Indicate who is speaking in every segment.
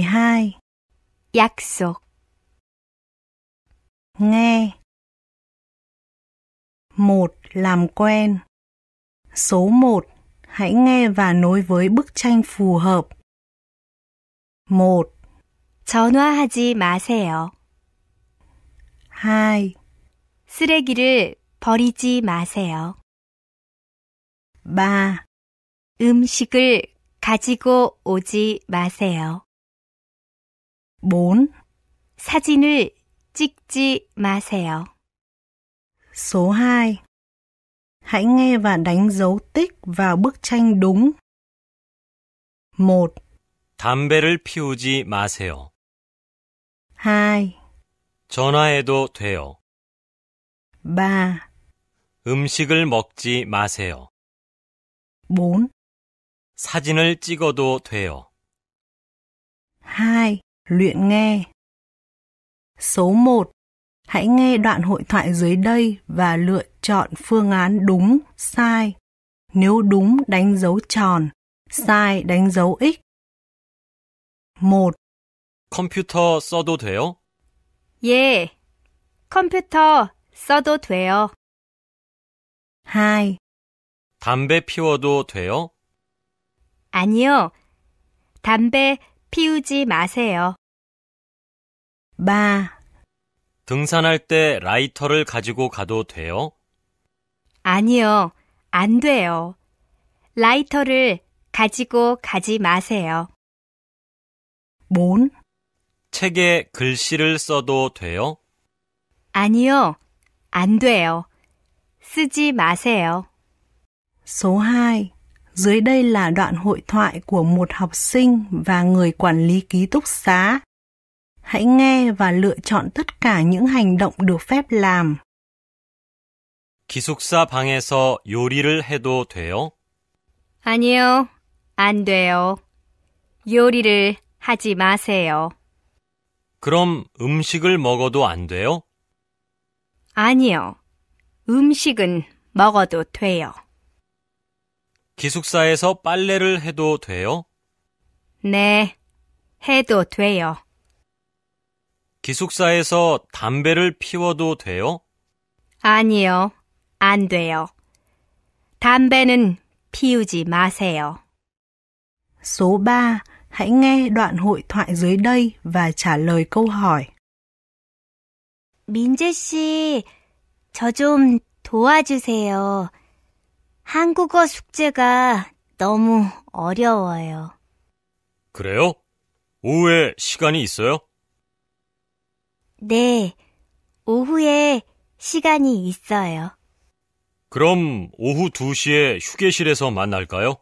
Speaker 1: bài 2 약속 Nghe một Làm quen Số 1. Hãy nghe và nối với bức tranh phù hợp 1. 전화하지 마세요. 2.
Speaker 2: 쓰레기를 버리지 마세요. 3. 음식을 가지고 오지 마세요.
Speaker 1: 4. 사진을 찍지 마세요. Số 2. Hãy nghe và đánh dấu tích vào bức tranh đúng. 1.
Speaker 3: 담배를 피우지 마세요. 2. 전화해도 돼요. 3. 음식을 먹지 마세요. 4. 사진을 찍어도 돼요.
Speaker 1: 2. Luyện nghe Số 1. Hãy nghe đoạn hội thoại dưới đây và lựa chọn phương án đúng, sai. Nếu đúng đánh dấu tròn, sai đánh dấu x. 1.
Speaker 3: 컴퓨터 써도 돼요?
Speaker 1: 예. 컴퓨터
Speaker 2: 써도 돼요. 2.
Speaker 3: 담배 피워도 돼요?
Speaker 2: 아니요. 담배 피우지 마세요. 마
Speaker 3: 등산할 때 라이터를 가지고 가도 돼요?
Speaker 2: 아니요, 안 돼요. 라이터를 가지고 가지 마세요.
Speaker 1: 뭔?
Speaker 3: 책에 글씨를 써도 돼요?
Speaker 2: 아니요,
Speaker 1: 안 돼요. 쓰지 마세요. 소하이 Dưới đây là đoạn hội thoại của một học sinh và người quản lý ký túc xá. Hãy nghe và lựa chọn tất cả những hành động được phép làm.
Speaker 3: 기숙사 방에서 요리를 해도 돼요?
Speaker 2: 아니요, 안 돼요. 요리를 하지 마세요.
Speaker 3: 그럼 음식을 먹어도 안 돼요?
Speaker 2: 아니요. 음식은 먹어도 돼요.
Speaker 3: 기숙사에서 빨래를 해도 돼요?
Speaker 2: 네, 해도 돼요.
Speaker 3: 기숙사에서 담배를 피워도 돼요?
Speaker 2: 아니요, 안 돼요. 담배는 피우지 마세요.
Speaker 1: s 3. Hãy nghe đoạn hội thoại dưới đây và trả lời câu hỏi. 민재 씨,
Speaker 2: 저 좀 도와주세요. 한국어 숙제가 너무 어려워요.
Speaker 3: 그래요? 오후에 시간이 있어요?
Speaker 2: 네, 오후에 시간이 있어요.
Speaker 3: 그럼 오후 2시에 휴게실에서 만날까요?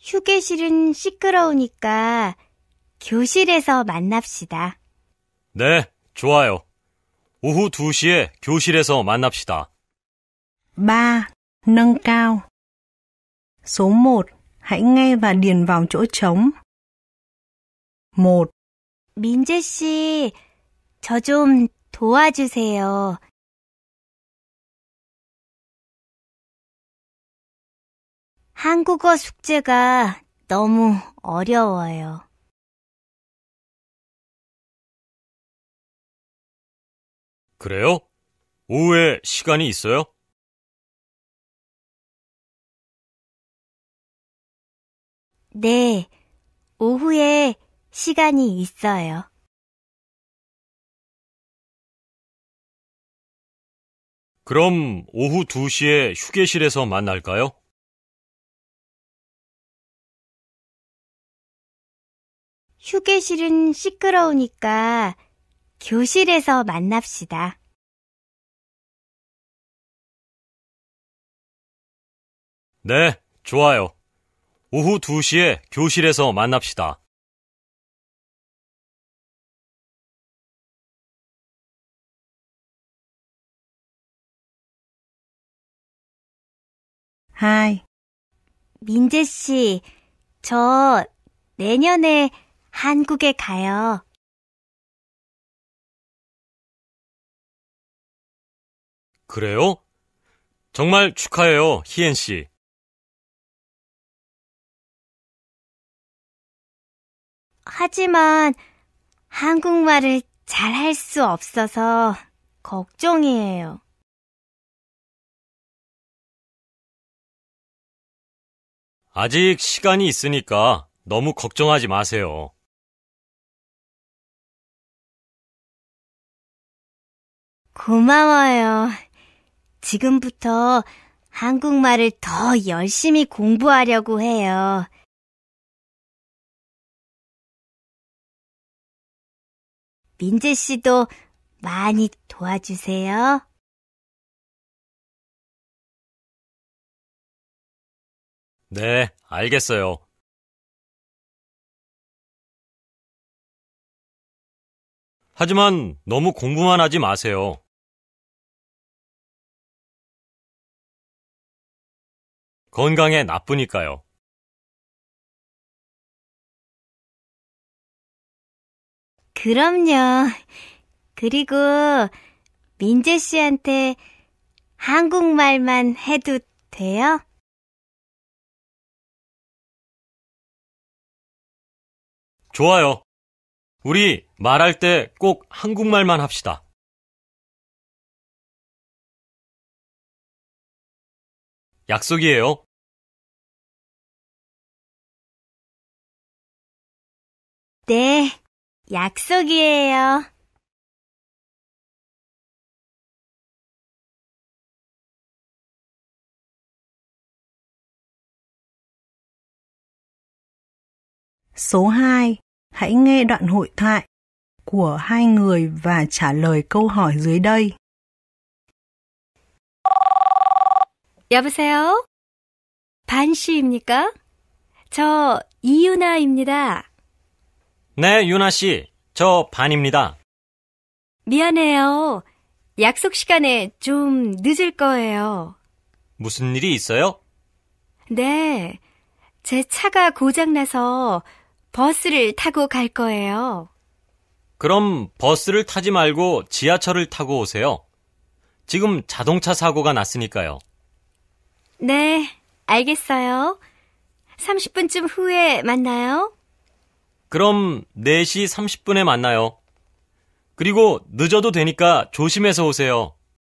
Speaker 2: 휴게실은 시끄러우니까 교실에서 만납시다.
Speaker 3: 네, 좋아요. 오후 2시에 교실에서 만납시다.
Speaker 1: 마 nâng cao. Số 1, hãy nghe và điền vào chỗ trống. 1. 민재 씨, 저 좀 도와주세요.
Speaker 4: 한국어 숙제가 너무 어려워요. 그래요? 오후에 시간이 있어요? 네, 오후에 시간이 있어요. 그럼 오후 2시에 휴게실에서 만날까요? 휴게실은 시끄러우니까 교실에서 만납시다. 네, 좋아요. 오후 2시에 교실에서 만납시다. 하이. 민재 씨, 저 내년에 한국에 가요. 그래요? 정말 축하해요, 희엔 씨. 하지만 한국말을 잘 할 수 없어서 걱정이에요. 아직 시간이 있으니까 너무 걱정하지 마세요. 고마워요. 지금부터 한국말을 더 열심히 공부하려고 해요. 민재 씨도 많이 도와주세요. 네, 알겠어요. 하지만 너무 공부만 하지 마세요. 건강에 나쁘니까요. 그럼요. 그리고 민재 씨한테 한국말만 해도 돼요? 좋아요. 우리 말할 때 꼭 한국말만 합시다. 약속이에요. 네. 약속이에요.
Speaker 1: Số 2. Hãy nghe đoạn hội thoại của hai người và trả lời câu hỏi dưới đây.
Speaker 4: 여보세요?
Speaker 2: 반저 이유나입니다.
Speaker 3: 네, 유나 씨. 저 반입니다.
Speaker 2: 미안해요. 약속 시간에 좀 늦을 거예요.
Speaker 3: 무슨 일이 있어요?
Speaker 2: 네. 제 차가 고장나서 버스를 타고 갈 거예요.
Speaker 3: 그럼 버스를 타지 말고 지하철을 타고 오세요. 지금 자동차 사고가 났으니까요.
Speaker 2: 네, 알겠어요. 30분쯤 후에 만나요.
Speaker 3: 그럼 4시 30분에 만나요. 그리고 늦어도 되니까 조심해서 오세요.